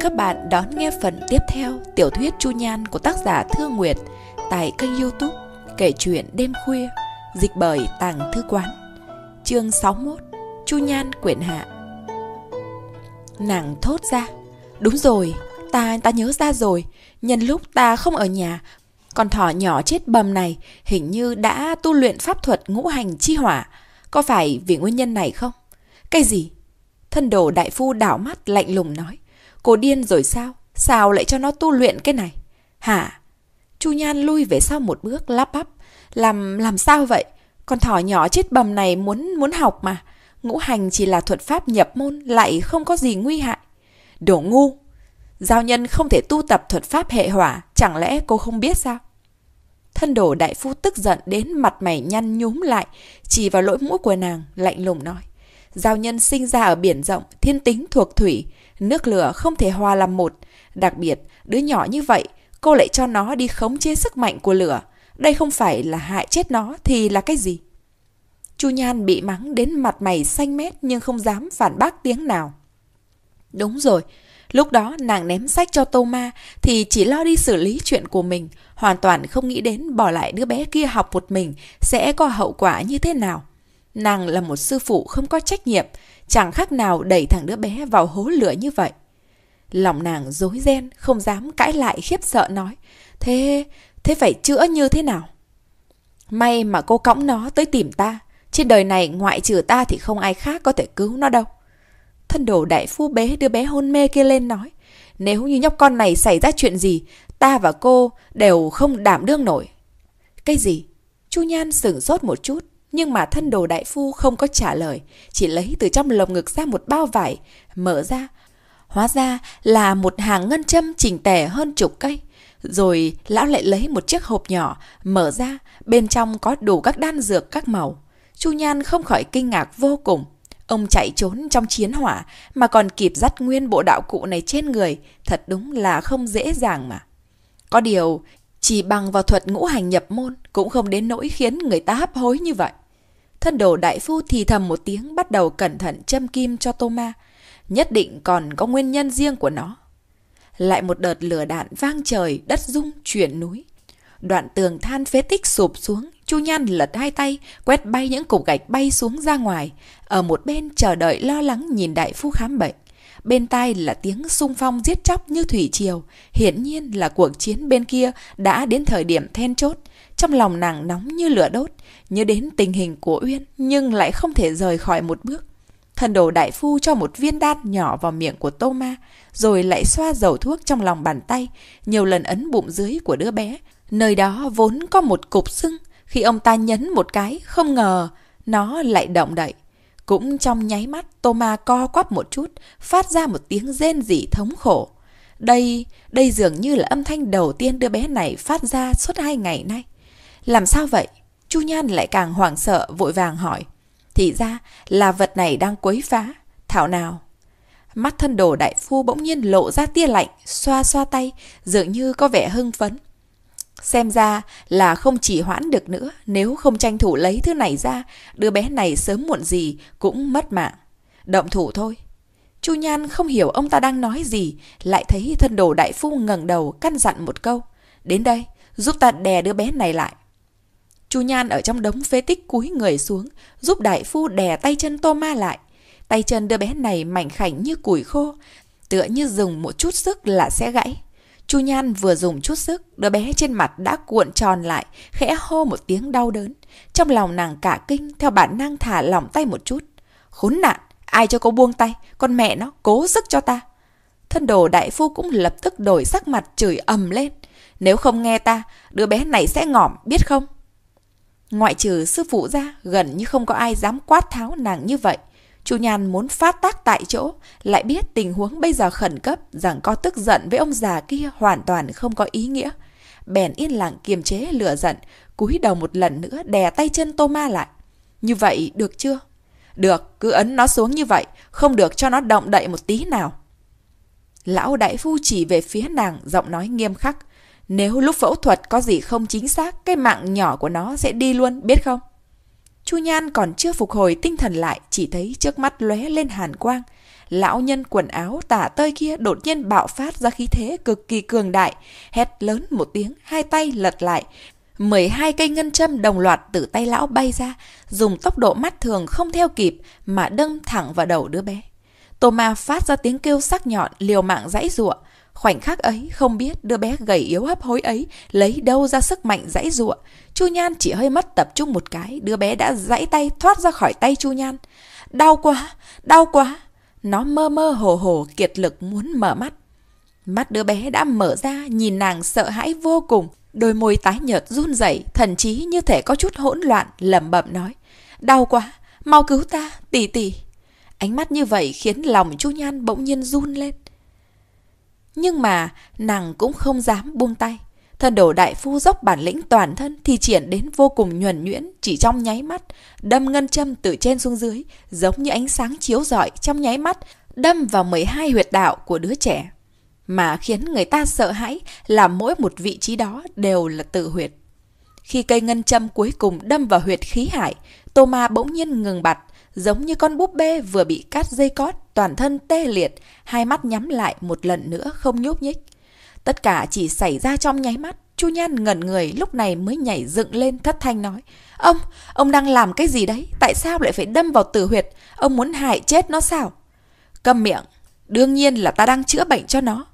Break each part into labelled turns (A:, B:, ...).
A: các bạn đón nghe phần tiếp theo tiểu thuyết Chu Nhan của tác giả Thương Nguyệt tại kênh youtube Kể chuyện đêm khuya, dịch bởi Tàng Thư Quán. Chương 61, Chu Nhan quyển hạ. Nàng thốt ra, đúng rồi, ta ta nhớ ra rồi, nhân lúc ta không ở nhà, con thỏ nhỏ chết bầm này hình như đã tu luyện pháp thuật ngũ hành chi hỏa, có phải vì nguyên nhân này không? Cái gì? Thân đồ đại phu đảo mắt lạnh lùng nói, Cô điên rồi sao? Sao lại cho nó tu luyện cái này? Hả? Chu Nhan lui về sau một bước lắp bắp. Làm làm sao vậy? Con thỏ nhỏ chết bầm này muốn muốn học mà. Ngũ hành chỉ là thuật pháp nhập môn lại không có gì nguy hại. Đồ ngu! Giao nhân không thể tu tập thuật pháp hệ hỏa, chẳng lẽ cô không biết sao? Thân đồ đại phu tức giận đến mặt mày nhăn nhúm lại, chỉ vào lỗi mũi của nàng, lạnh lùng nói. Giao nhân sinh ra ở biển rộng, thiên tính thuộc thủy, Nước lửa không thể hòa làm một. Đặc biệt, đứa nhỏ như vậy, cô lại cho nó đi khống chế sức mạnh của lửa. Đây không phải là hại chết nó thì là cái gì? Chu Nhan bị mắng đến mặt mày xanh mét nhưng không dám phản bác tiếng nào. Đúng rồi, lúc đó nàng ném sách cho Tô Ma thì chỉ lo đi xử lý chuyện của mình, hoàn toàn không nghĩ đến bỏ lại đứa bé kia học một mình sẽ có hậu quả như thế nào. Nàng là một sư phụ không có trách nhiệm, chẳng khác nào đẩy thằng đứa bé vào hố lửa như vậy. Lòng nàng dối ren, không dám cãi lại khiếp sợ nói. Thế, thế phải chữa như thế nào? May mà cô cõng nó tới tìm ta. Trên đời này ngoại trừ ta thì không ai khác có thể cứu nó đâu. Thân đồ đại phu bé đưa bé hôn mê kia lên nói. Nếu như nhóc con này xảy ra chuyện gì, ta và cô đều không đảm đương nổi. Cái gì? Chu Nhan sửng sốt một chút, nhưng mà thân đồ đại phu không có trả lời, chỉ lấy từ trong lồng ngực ra một bao vải, mở ra. Hóa ra là một hàng ngân châm chỉnh tẻ hơn chục cây. Rồi lão lại lấy một chiếc hộp nhỏ, mở ra, bên trong có đủ các đan dược các màu. Chu Nhan không khỏi kinh ngạc vô cùng. Ông chạy trốn trong chiến hỏa mà còn kịp dắt nguyên bộ đạo cụ này trên người, thật đúng là không dễ dàng mà. Có điều, chỉ bằng vào thuật ngũ hành nhập môn cũng không đến nỗi khiến người ta hấp hối như vậy. Thân đồ đại phu thì thầm một tiếng bắt đầu cẩn thận châm kim cho tô ma. Nhất định còn có nguyên nhân riêng của nó. Lại một đợt lửa đạn vang trời, đất rung, chuyển núi. Đoạn tường than phế tích sụp xuống, Chu Nhan lật hai tay, quét bay những cục gạch bay xuống ra ngoài. Ở một bên chờ đợi lo lắng nhìn đại phu khám bệnh. Bên tai là tiếng sung phong giết chóc như thủy triều. Hiển nhiên là cuộc chiến bên kia đã đến thời điểm then chốt. Trong lòng nàng nóng như lửa đốt, nhớ đến tình hình của Uyên nhưng lại không thể rời khỏi một bước. Thần đồ đại phu cho một viên đan nhỏ vào miệng của Tô Ma, rồi lại xoa dầu thuốc trong lòng bàn tay, nhiều lần ấn bụng dưới của đứa bé. Nơi đó vốn có một cục sưng, khi ông ta nhấn một cái, không ngờ nó lại động đậy. Cũng trong nháy mắt, Tô Ma co quắp một chút, phát ra một tiếng rên rỉ thống khổ. Đây, đây dường như là âm thanh đầu tiên đứa bé này phát ra suốt hai ngày nay. Làm sao vậy? Chu Nhan lại càng hoảng sợ vội vàng hỏi. Thì ra là vật này đang quấy phá. Thảo nào? Mắt thân đồ đại phu bỗng nhiên lộ ra tia lạnh, xoa xoa tay, dường như có vẻ hưng phấn. Xem ra là không chỉ hoãn được nữa, nếu không tranh thủ lấy thứ này ra, đứa bé này sớm muộn gì cũng mất mạng. Động thủ thôi. Chu Nhan không hiểu ông ta đang nói gì, lại thấy thân đồ đại phu ngẩng đầu căn dặn một câu. Đến đây, giúp ta đè đứa bé này lại. Chu Nhan ở trong đống phế tích cúi người xuống, giúp đại phu đè tay chân Tô Ma lại. Tay chân đứa bé này mảnh khảnh như củi khô, tựa như dùng một chút sức là sẽ gãy. Chu Nhan vừa dùng chút sức, đứa bé trên mặt đã cuộn tròn lại, khẽ hô một tiếng đau đớn. Trong lòng nàng cả kinh, theo bản năng thả lỏng tay một chút. Khốn nạn, ai cho cô buông tay, con mẹ nó cố sức cho ta. Thân đồ đại phu cũng lập tức đổi sắc mặt chửi ầm lên. Nếu không nghe ta, đứa bé này sẽ ngỏm, biết không? Ngoại trừ sư phụ ra, gần như không có ai dám quát tháo nàng như vậy. Chu Nhan muốn phát tác tại chỗ, lại biết tình huống bây giờ khẩn cấp, rằng có tức giận với ông già kia hoàn toàn không có ý nghĩa. Bèn yên lặng kiềm chế lửa giận, cúi đầu một lần nữa đè tay chân Tô Ma lại. Như vậy được chưa? Được, cứ ấn nó xuống như vậy, không được cho nó động đậy một tí nào. Lão đại phu chỉ về phía nàng, giọng nói nghiêm khắc. Nếu lúc phẫu thuật có gì không chính xác, cái mạng nhỏ của nó sẽ đi luôn, biết không? Chu Nhan còn chưa phục hồi tinh thần lại, chỉ thấy trước mắt lóe lên hàn quang. Lão nhân quần áo tả tơi kia đột nhiên bạo phát ra khí thế cực kỳ cường đại, hét lớn một tiếng, hai tay lật lại. 12 cây ngân châm đồng loạt từ tay lão bay ra, dùng tốc độ mắt thường không theo kịp mà đâm thẳng vào đầu đứa bé. Tô Ma phát ra tiếng kêu sắc nhọn, liều mạng dãy ruộng Khoảnh khắc ấy không biết đứa bé gầy yếu hấp hối ấy lấy đâu ra sức mạnh dãy giụa. Chu Nhan chỉ hơi mất tập trung một cái, đứa bé đã dãy tay thoát ra khỏi tay Chu Nhan. Đau quá, đau quá. Nó mơ mơ hồ hồ kiệt lực muốn mở mắt. Mắt đứa bé đã mở ra, nhìn nàng sợ hãi vô cùng. Đôi môi tái nhợt run rẩy, thần chí như thể có chút hỗn loạn, lẩm bẩm nói: "Đau quá, mau cứu ta, tỷ tỷ." Ánh mắt như vậy khiến lòng Chu Nhan bỗng nhiên run lên. Nhưng mà nàng cũng không dám buông tay. Thần đổ đại phu dốc bản lĩnh toàn thân thì triển đến vô cùng nhuần nhuyễn, chỉ trong nháy mắt, đâm ngân châm từ trên xuống dưới, giống như ánh sáng chiếu rọi trong nháy mắt, đâm vào 12 huyệt đạo của đứa trẻ. Mà khiến người ta sợ hãi là mỗi một vị trí đó đều là tự huyệt. Khi cây ngân châm cuối cùng đâm vào huyệt khí hải, Tô Ma bỗng nhiên ngừng bặt, giống như con búp bê vừa bị cắt dây cót, toàn thân tê liệt, hai mắt nhắm lại một lần nữa không nhúc nhích. Tất cả chỉ xảy ra trong nháy mắt, Chu Nhan ngẩn người lúc này mới nhảy dựng lên thất thanh nói. Ông, ông đang làm cái gì đấy? Tại sao lại phải đâm vào tử huyệt? Ông muốn hại chết nó sao? Câm miệng, đương nhiên là ta đang chữa bệnh cho nó.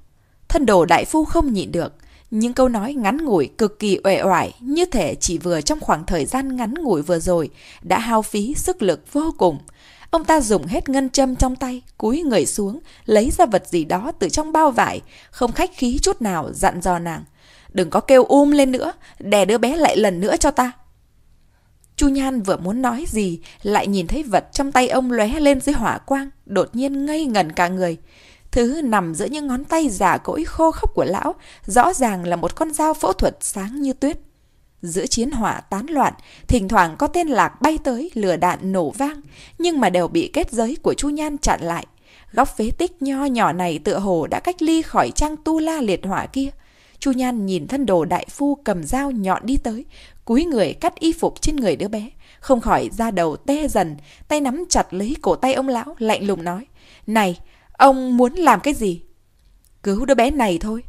A: Thân đồ đại phu không nhịn được. Những câu nói ngắn ngủi cực kỳ uể oải như thể chỉ vừa trong khoảng thời gian ngắn ngủi vừa rồi đã hao phí sức lực vô cùng. Ông ta dùng hết ngân châm trong tay, cúi người xuống, lấy ra vật gì đó từ trong bao vải, không khách khí chút nào dặn dò nàng. Đừng có kêu um lên nữa, đè đứa bé lại lần nữa cho ta. Chu Nhan vừa muốn nói gì, lại nhìn thấy vật trong tay ông lóe lên dưới hỏa quang, đột nhiên ngây ngẩn cả người. Thứ nằm giữa những ngón tay già cỗi khô khốc của lão, rõ ràng là một con dao phẫu thuật sáng như tuyết. Giữa chiến hỏa tán loạn, thỉnh thoảng có tên lạc bay tới lửa đạn nổ vang, nhưng mà đều bị kết giới của Chu Nhan chặn lại. Góc phế tích nho nhỏ này tựa hồ đã cách ly khỏi trang tu la liệt hỏa kia. Chu Nhan nhìn thân đồ đại phu cầm dao nhọn đi tới, cúi người cắt y phục trên người đứa bé, không khỏi ra đầu tê dần, tay nắm chặt lấy cổ tay ông lão, lạnh lùng nói. Này, ông muốn làm cái gì? Cứu đứa bé này thôi.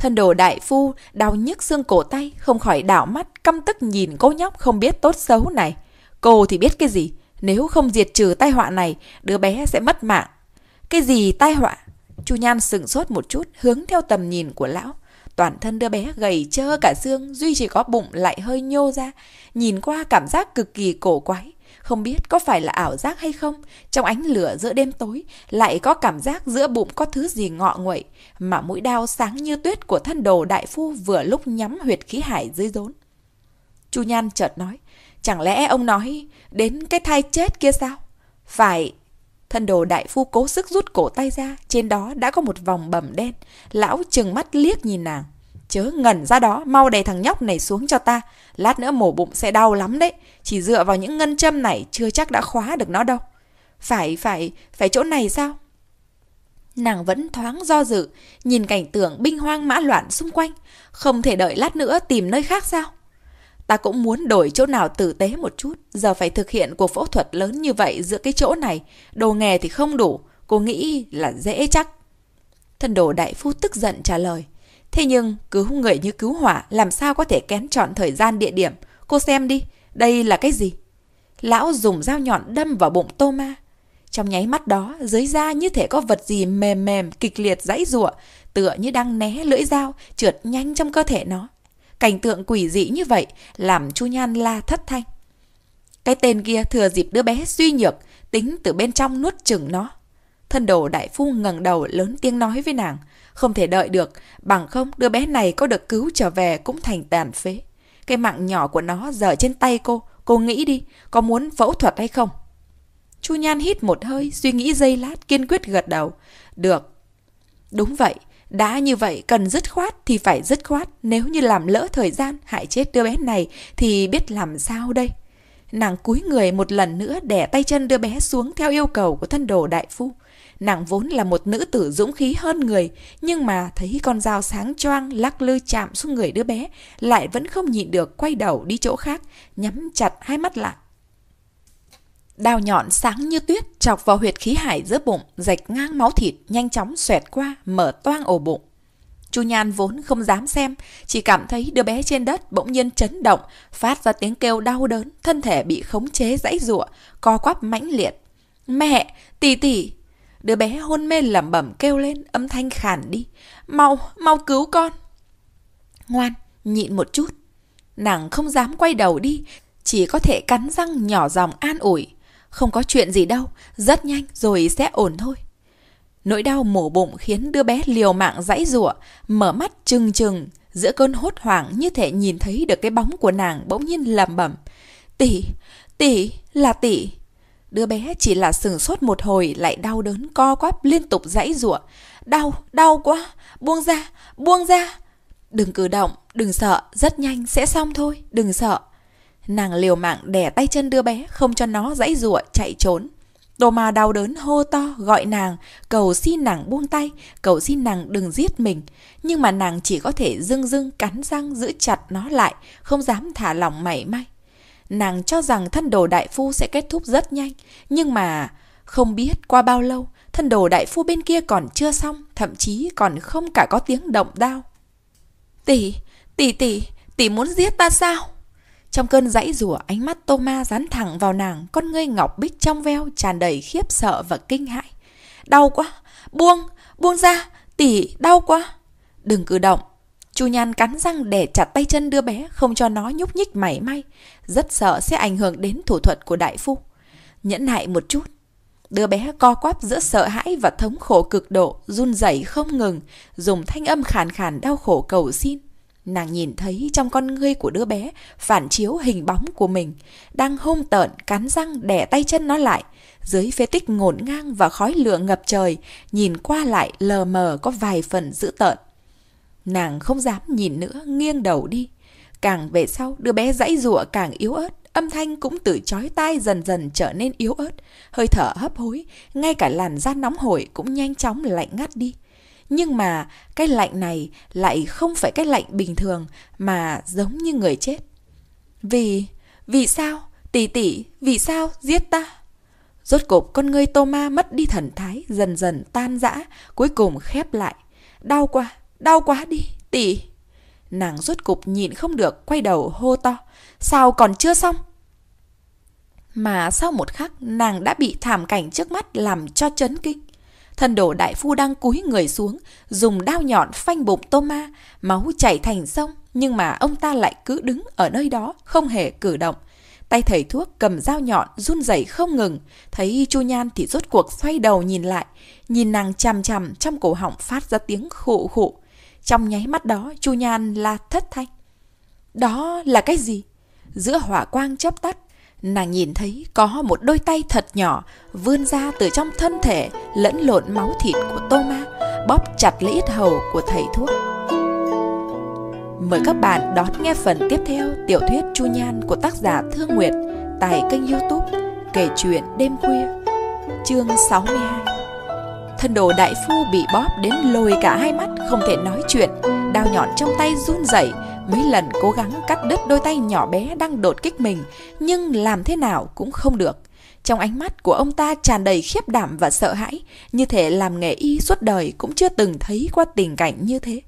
A: Thân đồ đại phu, đau nhức xương cổ tay, không khỏi đảo mắt, căm tức nhìn cô nhóc không biết tốt xấu này. Cô thì biết cái gì, nếu không diệt trừ tai họa này, đứa bé sẽ mất mạng. Cái gì tai họa? Chu Nhan sừng sốt một chút, hướng theo tầm nhìn của lão. Toàn thân đứa bé gầy trơ cả xương, duy chỉ có bụng lại hơi nhô ra. Nhìn qua cảm giác cực kỳ cổ quái. Không biết có phải là ảo giác hay không, trong ánh lửa giữa đêm tối, lại có cảm giác giữa bụng có thứ gì ngọ nguậy, mà mũi đao sáng như tuyết của thân đồ đại phu vừa lúc nhắm huyệt khí hải dưới rốn. Chu Nhan chợt nói, chẳng lẽ ông nói đến cái thai chết kia sao? Phải, Thân đồ đại phu cố sức rút cổ tay ra, trên đó đã có một vòng bầm đen. Lão chừng mắt liếc nhìn nàng. Chớ ngẩn ra đó, mau đè thằng nhóc này xuống cho ta. Lát nữa mổ bụng sẽ đau lắm đấy. Chỉ dựa vào những ngân châm này chưa chắc đã khóa được nó đâu. Phải, phải, phải chỗ này sao? Nàng vẫn thoáng do dự, nhìn cảnh tượng binh hoang mã loạn xung quanh. Không thể đợi lát nữa tìm nơi khác sao? Ta cũng muốn đổi chỗ nào tử tế một chút. Giờ phải thực hiện cuộc phẫu thuật lớn như vậy giữa cái chỗ này. Đồ nghề thì không đủ. Cô nghĩ là dễ chắc. Thần đồ đại phu tức giận trả lời. Thế nhưng cứu người như cứu hỏa làm sao có thể kén chọn thời gian địa điểm. Cô xem đi, đây là cái gì? Lão dùng dao nhọn đâm vào bụng Tô Ma. Trong nháy mắt đó, dưới da như thể có vật gì mềm mềm, kịch liệt dãy giụa, tựa như đang né lưỡi dao, trượt nhanh trong cơ thể nó. Cảnh tượng quỷ dị như vậy làm Chu Nhan la thất thanh. Cái tên kia thừa dịp đứa bé suy nhược, tính từ bên trong nuốt chừng nó. Thân đồ đại phu ngẩng đầu lớn tiếng nói với nàng, không thể đợi được, bằng không đứa bé này có được cứu trở về cũng thành tàn phế. Cái mạng nhỏ của nó giờ trên tay cô, cô nghĩ đi, có muốn phẫu thuật hay không? Chu Nhan hít một hơi, suy nghĩ giây lát, kiên quyết gật đầu. Được. Đúng vậy, đã như vậy cần dứt khoát thì phải dứt khoát. Nếu như làm lỡ thời gian, hại chết đứa bé này thì biết làm sao đây? Nàng cúi người một lần nữa đẻ tay chân đưa bé xuống theo yêu cầu của thân đồ đại phu. Nàng vốn là một nữ tử dũng khí hơn người, nhưng mà thấy con dao sáng choang lắc lư chạm xuống người đứa bé, lại vẫn không nhịn được quay đầu đi chỗ khác, nhắm chặt hai mắt lại. Đao nhọn sáng như tuyết chọc vào huyệt khí hải giữa bụng, rạch ngang máu thịt, nhanh chóng xoẹt qua, mở toang ổ bụng. Chu Nhan vốn không dám xem, chỉ cảm thấy đứa bé trên đất bỗng nhiên chấn động, phát ra tiếng kêu đau đớn, thân thể bị khống chế dãy rụa co quắp mãnh liệt. "Mẹ, tỷ tỷ, Đứa bé hôn mê lẩm bẩm kêu lên âm thanh khản đi. Mau, mau cứu con. Ngoan, nhịn một chút. Nàng không dám quay đầu đi, chỉ có thể cắn răng nhỏ giọng an ủi. Không có chuyện gì đâu, rất nhanh rồi sẽ ổn thôi. Nỗi đau mổ bụng khiến đứa bé liều mạng dãy rủa, mở mắt trừng trừng, giữa cơn hốt hoảng như thể nhìn thấy được cái bóng của nàng bỗng nhiên lẩm bẩm. Tỷ, tỷ, là tỷ. Đứa bé chỉ là sừng sốt một hồi lại đau đớn co quắp liên tục dãy rủa Đau, đau quá, buông ra, buông ra. Đừng cử động, đừng sợ, rất nhanh sẽ xong thôi, đừng sợ. Nàng liều mạng đè tay chân đứa bé không cho nó dãy rủa chạy trốn. Tô mà đau đớn hô to gọi nàng, cầu xin nàng buông tay, cầu xin nàng đừng giết mình. Nhưng mà nàng chỉ có thể dưng dưng cắn răng giữ chặt nó lại, không dám thả lỏng mảy may nàng cho rằng thân đồ đại phu sẽ kết thúc rất nhanh, nhưng mà không biết qua bao lâu, thân đồ đại phu bên kia còn chưa xong, thậm chí còn không cả có tiếng động đao. Tỷ, tỷ tỷ, tỷ muốn giết ta sao? Trong cơn dãy rủa ánh mắt Tô Ma dán thẳng vào nàng, con ngươi ngọc bích trong veo tràn đầy khiếp sợ và kinh hãi. Đau quá, buông, buông ra, tỷ đau quá. Đừng cử động, Chu Nhan cắn răng để chặt tay chân đưa bé, không cho nó nhúc nhích mảy may. Rất sợ sẽ ảnh hưởng đến thủ thuật của đại phu. Nhẫn nại một chút. Đứa bé co quắp giữa sợ hãi và thống khổ cực độ, run rẩy không ngừng, dùng thanh âm khàn khàn đau khổ cầu xin. Nàng nhìn thấy trong con ngươi của đứa bé phản chiếu hình bóng của mình, đang hung tợn cắn răng đè tay chân nó lại. Dưới phế tích ngổn ngang và khói lửa ngập trời, nhìn qua lại lờ mờ có vài phần dữ tợn. Nàng không dám nhìn nữa, nghiêng đầu đi. Càng về sau, đứa bé dãy rụa càng yếu ớt, âm thanh cũng từ chói tai dần dần trở nên yếu ớt, hơi thở hấp hối, ngay cả làn da nóng hổi cũng nhanh chóng lạnh ngắt đi. Nhưng mà cái lạnh này lại không phải cái lạnh bình thường mà giống như người chết. Vì, vì sao? Tỷ tỷ, vì sao giết ta? Rốt cục con người Tô Ma mất đi thần thái, dần dần tan rã, cuối cùng khép lại. Đau quá, Đau quá đi, tỷ. Nàng rốt cục nhìn không được, quay đầu hô to. Sao còn chưa xong? Mà sau một khắc, nàng đã bị thảm cảnh trước mắt làm cho chấn kinh. Thân đồ đại phu đang cúi người xuống, dùng đao nhọn phanh bụng tô ma, máu chảy thành sông, nhưng mà ông ta lại cứ đứng ở nơi đó, không hề cử động. Tay thầy thuốc cầm dao nhọn, run rẩy không ngừng. Thấy Chu Nhan thì rốt cuộc xoay đầu nhìn lại. Nhìn nàng chằm chằm trong cổ họng phát ra tiếng khụ khụ. Trong nháy mắt đó, Chu Nhan là thất thanh. Đó là cái gì? Giữa hỏa quang chớp tắt, nàng nhìn thấy có một đôi tay thật nhỏ vươn ra từ trong thân thể lẫn lộn máu thịt của Tô Ma, bóp chặt lấy ít hầu của thầy thuốc. Mời các bạn đón nghe phần tiếp theo tiểu thuyết Chu Nhan của tác giả Thương Nguyệt tại kênh youtube Kể chuyện đêm khuya, chương 62 thân đồ đại phu bị bóp đến lồi cả hai mắt không thể nói chuyện đao nhọn trong tay run rẩy mấy lần cố gắng cắt đứt đôi tay nhỏ bé đang đột kích mình nhưng làm thế nào cũng không được trong ánh mắt của ông ta tràn đầy khiếp đảm và sợ hãi như thể làm nghề y suốt đời cũng chưa từng thấy qua tình cảnh như thế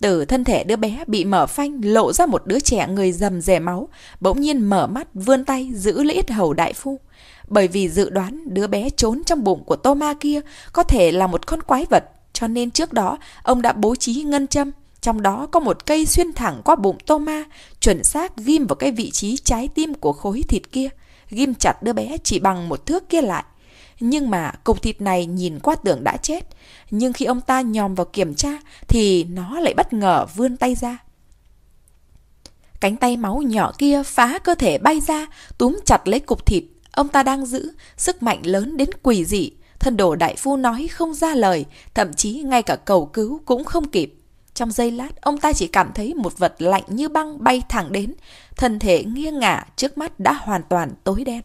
A: từ thân thể đứa bé bị mở phanh lộ ra một đứa trẻ người dầm dè máu bỗng nhiên mở mắt vươn tay giữ lấy ít hầu đại phu bởi vì dự đoán đứa bé trốn trong bụng của Toma kia có thể là một con quái vật, cho nên trước đó ông đã bố trí ngân châm, trong đó có một cây xuyên thẳng qua bụng Toma, chuẩn xác ghim vào cái vị trí trái tim của khối thịt kia, ghim chặt đứa bé chỉ bằng một thước kia lại. Nhưng mà cục thịt này nhìn qua tưởng đã chết, nhưng khi ông ta nhòm vào kiểm tra thì nó lại bất ngờ vươn tay ra. Cánh tay máu nhỏ kia phá cơ thể bay ra, túm chặt lấy cục thịt Ông ta đang giữ sức mạnh lớn đến quỷ dị, thân đồ đại phu nói không ra lời, thậm chí ngay cả cầu cứu cũng không kịp. Trong giây lát, ông ta chỉ cảm thấy một vật lạnh như băng bay thẳng đến, thân thể nghiêng ngả trước mắt đã hoàn toàn tối đen.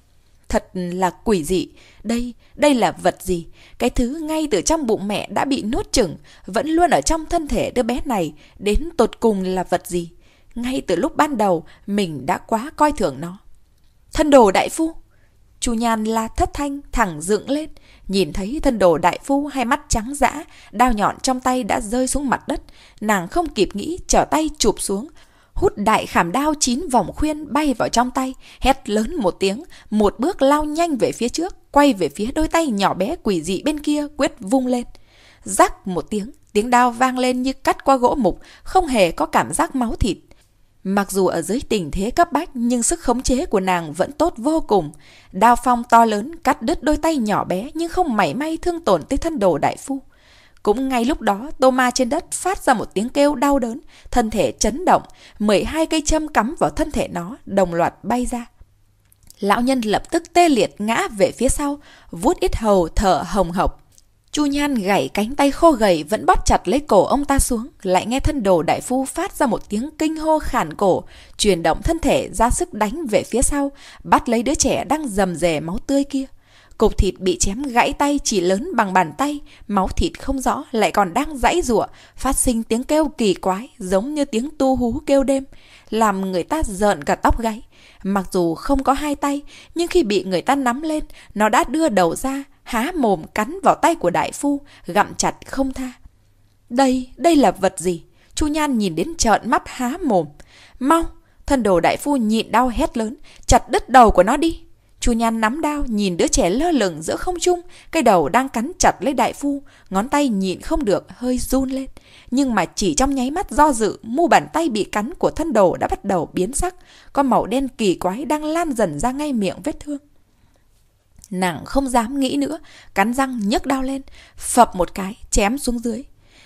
A: Thật là quỷ dị, đây, đây là vật gì? Cái thứ ngay từ trong bụng mẹ đã bị nuốt chửng, vẫn luôn ở trong thân thể đứa bé này, đến tột cùng là vật gì? Ngay từ lúc ban đầu, mình đã quá coi thường nó. Thân đồ đại phu, Chu nhàn la thất thanh thẳng dựng lên, nhìn thấy thân đồ đại phu hai mắt trắng dã, đao nhọn trong tay đã rơi xuống mặt đất, nàng không kịp nghĩ trở tay chụp xuống, hút đại khảm đao chín vòng khuyên bay vào trong tay, hét lớn một tiếng, một bước lao nhanh về phía trước, quay về phía đôi tay nhỏ bé quỷ dị bên kia quyết vung lên. Rắc một tiếng, tiếng đao vang lên như cắt qua gỗ mục, không hề có cảm giác máu thịt. Mặc dù ở dưới tình thế cấp bách nhưng sức khống chế của nàng vẫn tốt vô cùng. Đao phong to lớn cắt đứt đôi tay nhỏ bé nhưng không mảy may thương tổn tới thân đồ đại phu. Cũng ngay lúc đó, Tô Ma trên đất phát ra một tiếng kêu đau đớn, thân thể chấn động, 12 cây châm cắm vào thân thể nó, đồng loạt bay ra. Lão nhân lập tức tê liệt ngã về phía sau, vuốt ít hầu thở hồng hộc. Chu Nhan gảy cánh tay khô gầy vẫn bóp chặt lấy cổ ông ta xuống, lại nghe thân đồ đại phu phát ra một tiếng kinh hô khản cổ, chuyển động thân thể ra sức đánh về phía sau, bắt lấy đứa trẻ đang rầm rề máu tươi kia. Cục thịt bị chém gãy tay chỉ lớn bằng bàn tay, máu thịt không rõ lại còn đang rãy rủa, phát sinh tiếng kêu kỳ quái giống như tiếng tu hú kêu đêm, làm người ta rợn cả tóc gáy. Mặc dù không có hai tay, nhưng khi bị người ta nắm lên, nó đã đưa đầu ra, há mồm cắn vào tay của đại phu, gặm chặt không tha. Đây, đây là vật gì? Chu Nhan nhìn đến trợn mắt há mồm. Mau, thân đồ đại phu nhịn đau hét lớn, chặt đứt đầu của nó đi. Chu Nhan nắm đao nhìn đứa trẻ lơ lửng giữa không trung, cây đầu đang cắn chặt lấy đại phu, ngón tay nhịn không được hơi run lên. Nhưng mà chỉ trong nháy mắt do dự, mu bàn tay bị cắn của thân đồ đã bắt đầu biến sắc, có màu đen kỳ quái đang lan dần ra ngay miệng vết thương nàng không dám nghĩ nữa, cắn răng nhấc đao lên, phập một cái, chém xuống dưới.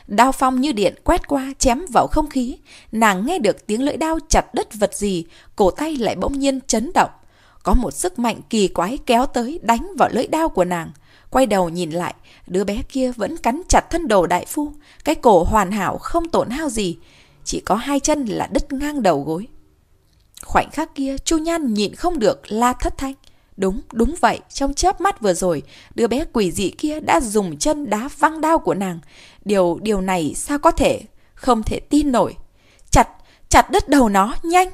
A: Đao phong như điện quét qua chém vào không khí, nàng nghe được tiếng lưỡi đao chặt đất vật gì, cổ tay lại bỗng nhiên chấn động. Có một sức mạnh kỳ quái kéo tới đánh vào lưỡi đao của nàng. Quay đầu nhìn lại, đứa bé kia vẫn cắn chặt thân đồ đại phu, cái cổ hoàn hảo không tổn hao gì, chỉ có hai chân là đứt ngang đầu gối. Khoảnh khắc kia, Chu Nhan nhịn không được la thất thanh. Đúng, đúng vậy, trong chớp mắt vừa rồi, đứa bé quỷ dị kia đã dùng chân đá văng đao của nàng. Điều điều này sao có thể, không thể tin nổi. Chặt, chặt đứt đầu nó, nhanh!